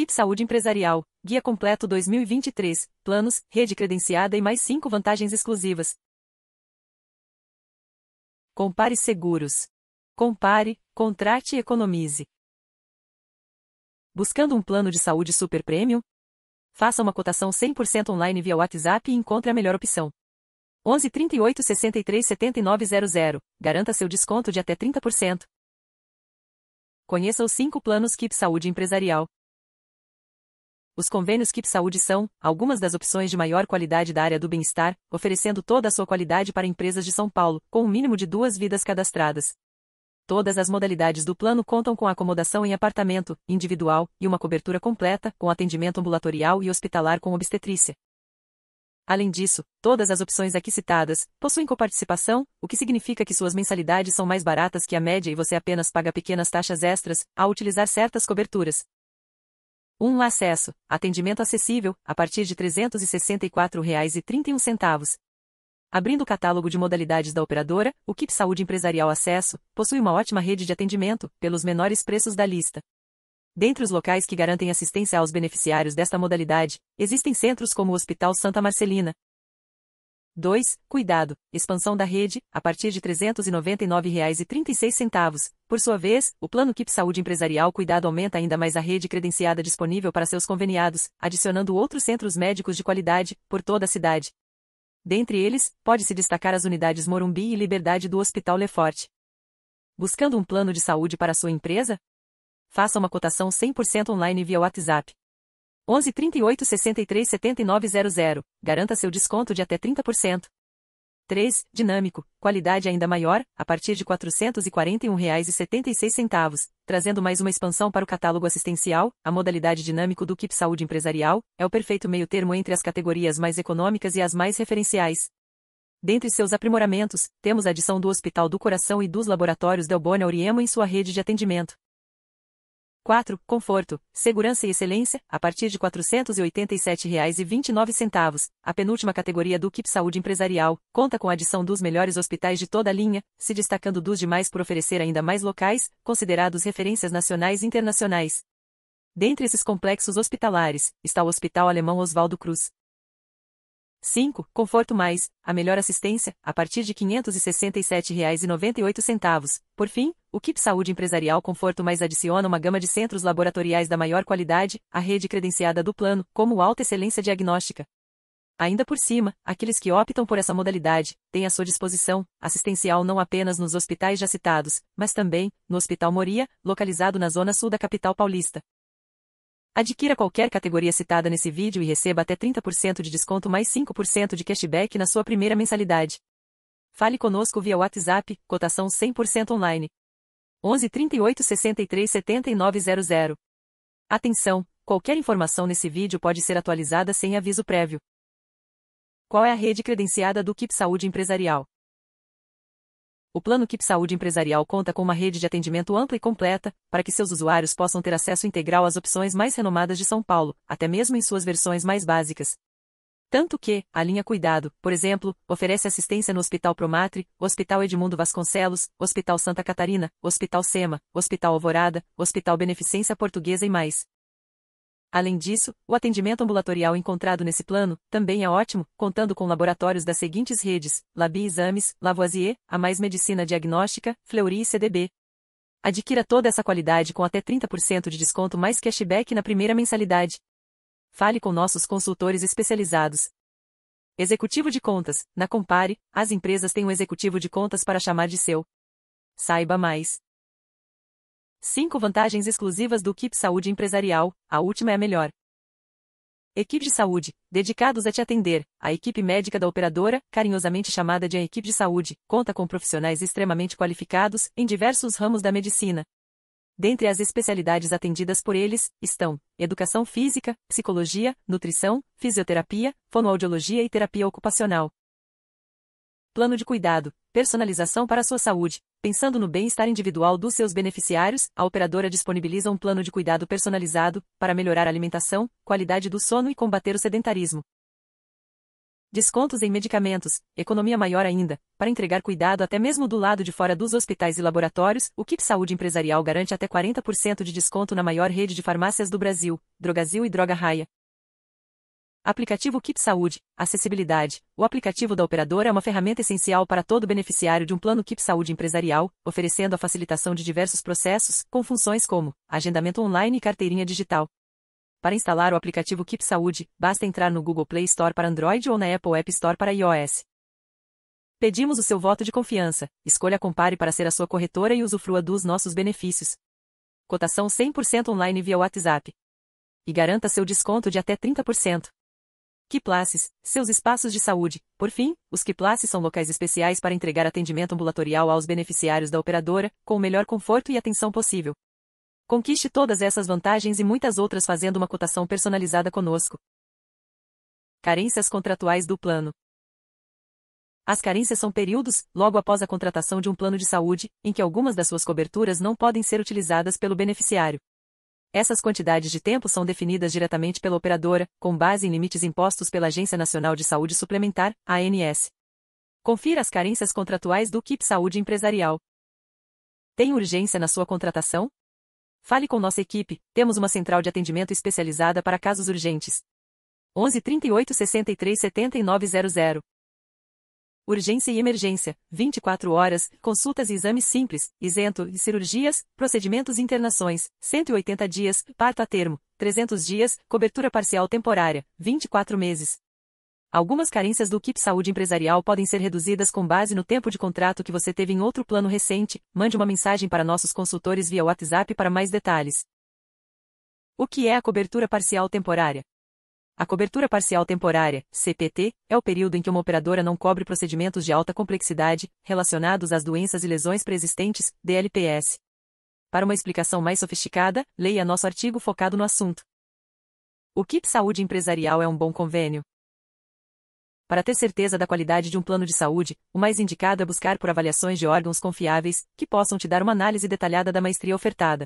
Kit Saúde Empresarial, Guia Completo 2023, Planos, Rede Credenciada e mais 5 vantagens exclusivas. Compare seguros. Compare, contrate e economize. Buscando um plano de saúde super premium? Faça uma cotação 100% online via WhatsApp e encontre a melhor opção. 11 38 63 7900. Garanta seu desconto de até 30%. Conheça os 5 planos KIP Saúde Empresarial. Os convênios KIP Saúde são algumas das opções de maior qualidade da área do bem-estar, oferecendo toda a sua qualidade para empresas de São Paulo, com um mínimo de duas vidas cadastradas. Todas as modalidades do plano contam com acomodação em apartamento, individual, e uma cobertura completa, com atendimento ambulatorial e hospitalar com obstetrícia. Além disso, todas as opções aqui citadas possuem coparticipação, o que significa que suas mensalidades são mais baratas que a média e você apenas paga pequenas taxas extras ao utilizar certas coberturas. 1. Acesso, atendimento acessível, a partir de R$ 364,31. Abrindo o catálogo de modalidades da operadora, o KIP Saúde Empresarial Acesso possui uma ótima rede de atendimento, pelos menores preços da lista. Dentre os locais que garantem assistência aos beneficiários desta modalidade, existem centros como o Hospital Santa Marcelina, 2. Cuidado, expansão da rede, a partir de R$ 399,36. Por sua vez, o Plano KIP Saúde Empresarial Cuidado aumenta ainda mais a rede credenciada disponível para seus conveniados, adicionando outros centros médicos de qualidade, por toda a cidade. Dentre eles, pode-se destacar as unidades Morumbi e Liberdade do Hospital Lefort. Buscando um plano de saúde para sua empresa? Faça uma cotação 100% online via WhatsApp. 11 38 63 79 00, garanta seu desconto de até 30%. 3. Dinâmico, qualidade ainda maior, a partir de R$ 441,76, trazendo mais uma expansão para o catálogo assistencial, a modalidade dinâmico do KIP Saúde Empresarial, é o perfeito meio termo entre as categorias mais econômicas e as mais referenciais. Dentre seus aprimoramentos, temos a adição do Hospital do Coração e dos Laboratórios Delbona Oriemo em sua rede de atendimento. 4. Conforto, segurança e excelência, a partir de R$ 487,29. A penúltima categoria do KIP Saúde Empresarial conta com a adição dos melhores hospitais de toda a linha, se destacando dos demais por oferecer ainda mais locais, considerados referências nacionais e internacionais. Dentre esses complexos hospitalares, está o Hospital Alemão Oswaldo Cruz, 5. Conforto Mais, a melhor assistência, a partir de R$ 567,98. Por fim, o KIP Saúde Empresarial Conforto Mais adiciona uma gama de centros laboratoriais da maior qualidade, a rede credenciada do plano, como alta excelência diagnóstica. Ainda por cima, aqueles que optam por essa modalidade têm à sua disposição assistencial não apenas nos hospitais já citados, mas também no Hospital Moria, localizado na zona sul da capital paulista. Adquira qualquer categoria citada nesse vídeo e receba até 30% de desconto mais 5% de cashback na sua primeira mensalidade. Fale conosco via WhatsApp, cotação 100% online. 11 38 63 7900. Atenção, qualquer informação nesse vídeo pode ser atualizada sem aviso prévio. Qual é a rede credenciada do Kip Saúde Empresarial? O Plano KIP Saúde Empresarial conta com uma rede de atendimento ampla e completa, para que seus usuários possam ter acesso integral às opções mais renomadas de São Paulo, até mesmo em suas versões mais básicas. Tanto que, a linha Cuidado, por exemplo, oferece assistência no Hospital Promatre, Hospital Edmundo Vasconcelos, Hospital Santa Catarina, Hospital Sema, Hospital Alvorada, Hospital Beneficência Portuguesa e mais. Além disso, o atendimento ambulatorial encontrado nesse plano também é ótimo, contando com laboratórios das seguintes redes: Labi Exames, Lavoisier, A Mais Medicina Diagnóstica, Fleury e CDB. Adquira toda essa qualidade com até 30% de desconto mais cashback na primeira mensalidade. Fale com nossos consultores especializados. Executivo de contas. Na Compare, as empresas têm um executivo de contas para chamar de seu. Saiba mais. 5 vantagens exclusivas do Equipe Saúde Empresarial, a última é a melhor. Equipe de saúde, dedicados a te atender, a equipe médica da operadora, carinhosamente chamada de a equipe de saúde, conta com profissionais extremamente qualificados em diversos ramos da medicina. Dentre as especialidades atendidas por eles, estão educação física, psicologia, nutrição, fisioterapia, fonoaudiologia e terapia ocupacional plano de cuidado, personalização para a sua saúde. Pensando no bem-estar individual dos seus beneficiários, a operadora disponibiliza um plano de cuidado personalizado para melhorar a alimentação, qualidade do sono e combater o sedentarismo. Descontos em medicamentos, economia maior ainda, para entregar cuidado até mesmo do lado de fora dos hospitais e laboratórios, o Kip Saúde Empresarial garante até 40% de desconto na maior rede de farmácias do Brasil, Drogazil e Droga Raia. Aplicativo Kip Saúde, acessibilidade. O aplicativo da operadora é uma ferramenta essencial para todo beneficiário de um plano Kip Saúde empresarial, oferecendo a facilitação de diversos processos, com funções como agendamento online e carteirinha digital. Para instalar o aplicativo Kip Saúde, basta entrar no Google Play Store para Android ou na Apple App Store para iOS. Pedimos o seu voto de confiança. Escolha Compare para ser a sua corretora e usufrua dos nossos benefícios. Cotação 100% online via WhatsApp. E garanta seu desconto de até 30%. Quiplaces, seus espaços de saúde. Por fim, os quiplaces são locais especiais para entregar atendimento ambulatorial aos beneficiários da operadora, com o melhor conforto e atenção possível. Conquiste todas essas vantagens e muitas outras fazendo uma cotação personalizada conosco. Carências contratuais do plano. As carências são períodos, logo após a contratação de um plano de saúde, em que algumas das suas coberturas não podem ser utilizadas pelo beneficiário. Essas quantidades de tempo são definidas diretamente pela operadora, com base em limites impostos pela Agência Nacional de Saúde Suplementar, ANS. Confira as carências contratuais do KIP Saúde Empresarial. Tem urgência na sua contratação? Fale com nossa equipe, temos uma central de atendimento especializada para casos urgentes. 11 38 63 7900 urgência e emergência, 24 horas, consultas e exames simples, isento, de cirurgias, procedimentos e internações, 180 dias, parto a termo, 300 dias, cobertura parcial temporária, 24 meses. Algumas carências do KIP Saúde Empresarial podem ser reduzidas com base no tempo de contrato que você teve em outro plano recente. Mande uma mensagem para nossos consultores via WhatsApp para mais detalhes. O que é a cobertura parcial temporária? A cobertura parcial temporária, CPT, é o período em que uma operadora não cobre procedimentos de alta complexidade, relacionados às doenças e lesões preexistentes, DLPS. Para uma explicação mais sofisticada, leia nosso artigo focado no assunto. O KIP Saúde Empresarial é um bom convênio? Para ter certeza da qualidade de um plano de saúde, o mais indicado é buscar por avaliações de órgãos confiáveis, que possam te dar uma análise detalhada da maestria ofertada.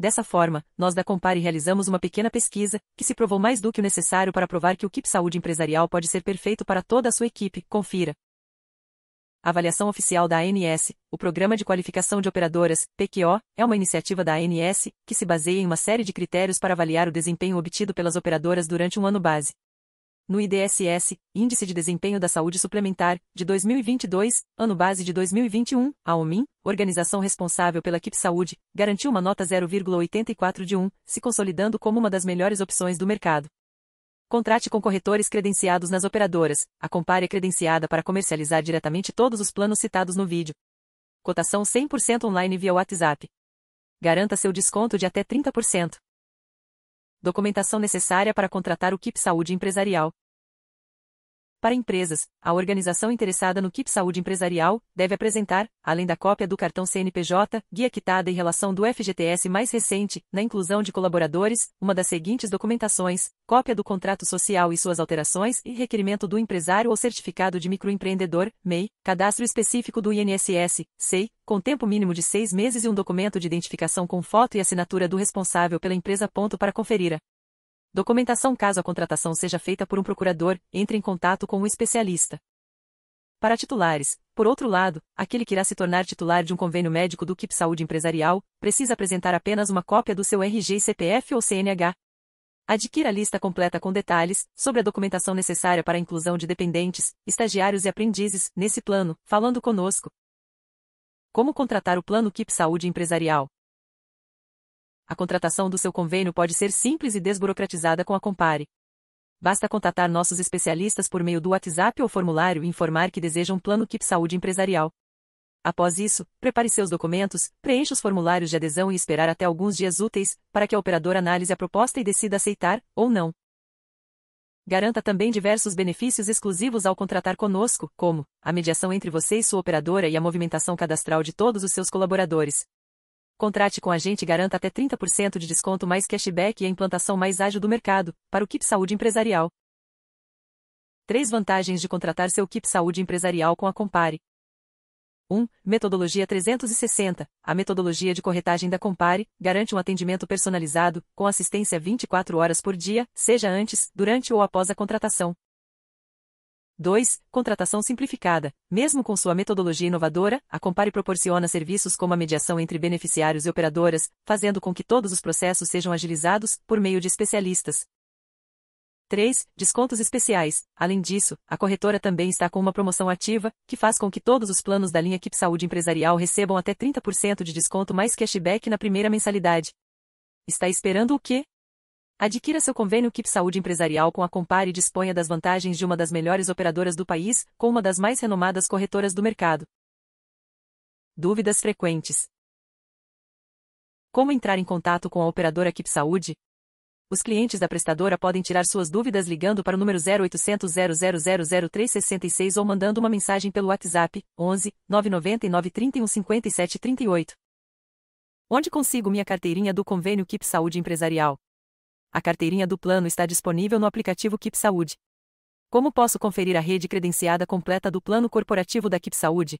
Dessa forma, nós da Compare realizamos uma pequena pesquisa, que se provou mais do que o necessário para provar que o KIP Saúde Empresarial pode ser perfeito para toda a sua equipe, confira. Avaliação Oficial da ANS, o Programa de Qualificação de Operadoras, PQO, é uma iniciativa da ANS, que se baseia em uma série de critérios para avaliar o desempenho obtido pelas operadoras durante um ano base no IDSS, Índice de Desempenho da Saúde Suplementar, de 2022, ano base de 2021, a OMIN, organização responsável pela Equipe Saúde, garantiu uma nota 0,84 de 1, se consolidando como uma das melhores opções do mercado. Contrate com corretores credenciados nas operadoras, a Compare é credenciada para comercializar diretamente todos os planos citados no vídeo. Cotação 100% online via WhatsApp. Garanta seu desconto de até 30% documentação necessária para contratar o KIP Saúde Empresarial, para empresas, a organização interessada no KIP Saúde Empresarial deve apresentar, além da cópia do cartão CNPJ, guia quitada e relação do FGTS mais recente, na inclusão de colaboradores, uma das seguintes documentações, cópia do contrato social e suas alterações e requerimento do empresário ou certificado de microempreendedor, MEI, cadastro específico do INSS, SEI, com tempo mínimo de seis meses e um documento de identificação com foto e assinatura do responsável pela empresa. Ponto para conferir a Documentação caso a contratação seja feita por um procurador, entre em contato com um especialista. Para titulares, por outro lado, aquele que irá se tornar titular de um convênio médico do KIP Saúde Empresarial, precisa apresentar apenas uma cópia do seu RG CPF ou CNH. Adquira a lista completa com detalhes sobre a documentação necessária para a inclusão de dependentes, estagiários e aprendizes nesse plano, falando conosco. Como contratar o plano KIP Saúde Empresarial? a contratação do seu convênio pode ser simples e desburocratizada com a Compare. Basta contatar nossos especialistas por meio do WhatsApp ou formulário e informar que deseja um plano KIP Saúde Empresarial. Após isso, prepare seus documentos, preencha os formulários de adesão e esperar até alguns dias úteis, para que a operadora analise a proposta e decida aceitar ou não. Garanta também diversos benefícios exclusivos ao contratar conosco, como a mediação entre você e sua operadora e a movimentação cadastral de todos os seus colaboradores. Contrate com a gente e garanta até 30% de desconto mais cashback e a implantação mais ágil do mercado, para o Kip Saúde Empresarial. 3 vantagens de contratar seu Kip Saúde Empresarial com a Compare. 1. Metodologia 360. A metodologia de corretagem da Compare garante um atendimento personalizado, com assistência 24 horas por dia, seja antes, durante ou após a contratação. 2. Contratação simplificada. Mesmo com sua metodologia inovadora, a Compare proporciona serviços como a mediação entre beneficiários e operadoras, fazendo com que todos os processos sejam agilizados por meio de especialistas. 3. Descontos especiais. Além disso, a corretora também está com uma promoção ativa, que faz com que todos os planos da linha Equipe Saúde Empresarial recebam até 30% de desconto mais cashback na primeira mensalidade. Está esperando o quê? Adquira seu convênio KIP Saúde Empresarial com a Compare e disponha das vantagens de uma das melhores operadoras do país, com uma das mais renomadas corretoras do mercado. Dúvidas frequentes. Como entrar em contato com a operadora KIP Saúde? Os clientes da prestadora podem tirar suas dúvidas ligando para o número 0800 0000366 ou mandando uma mensagem pelo WhatsApp 11 999 31 57 38. Onde consigo minha carteirinha do convênio KIP Saúde Empresarial? A carteirinha do plano está disponível no aplicativo Kip Saúde. Como posso conferir a rede credenciada completa do plano corporativo da Kip Saúde?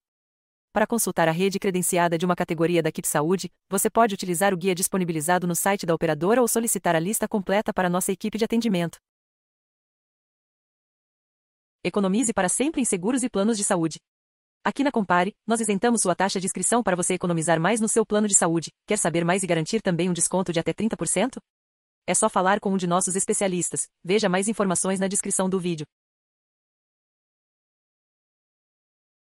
Para consultar a rede credenciada de uma categoria da Kip Saúde, você pode utilizar o guia disponibilizado no site da operadora ou solicitar a lista completa para nossa equipe de atendimento. Economize para sempre em seguros e planos de saúde. Aqui na Compare, nós isentamos sua taxa de inscrição para você economizar mais no seu plano de saúde. Quer saber mais e garantir também um desconto de até 30%? É só falar com um de nossos especialistas. Veja mais informações na descrição do vídeo.